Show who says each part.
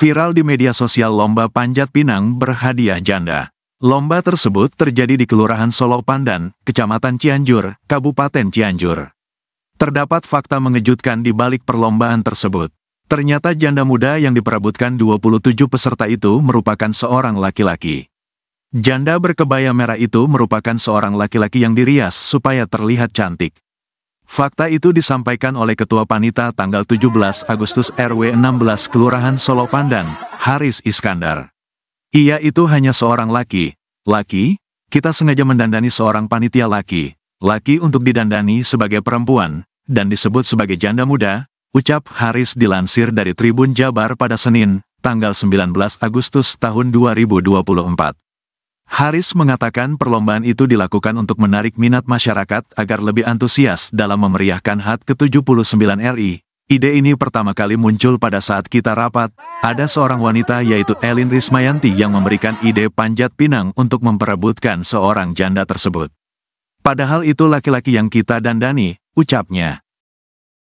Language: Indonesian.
Speaker 1: Viral di media sosial lomba panjat pinang berhadiah janda. Lomba tersebut terjadi di Kelurahan Solo Pandan, Kecamatan Cianjur, Kabupaten Cianjur. Terdapat fakta mengejutkan di balik perlombaan tersebut. Ternyata janda muda yang diperebutkan 27 peserta itu merupakan seorang laki-laki. Janda berkebaya merah itu merupakan seorang laki-laki yang dirias supaya terlihat cantik. Fakta itu disampaikan oleh Ketua Panita tanggal 17 Agustus RW 16 Kelurahan Solo Pandan, Haris Iskandar. Ia itu hanya seorang laki. Laki, kita sengaja mendandani seorang panitia laki. Laki untuk didandani sebagai perempuan, dan disebut sebagai janda muda, ucap Haris dilansir dari Tribun Jabar pada Senin, tanggal 19 Agustus tahun 2024. Haris mengatakan perlombaan itu dilakukan untuk menarik minat masyarakat agar lebih antusias dalam memeriahkan HAT ke-79 RI. Ide ini pertama kali muncul pada saat kita rapat. Ada seorang wanita yaitu Elin Rismayanti yang memberikan ide panjat pinang untuk memperebutkan seorang janda tersebut. Padahal itu laki-laki yang kita dandani, ucapnya.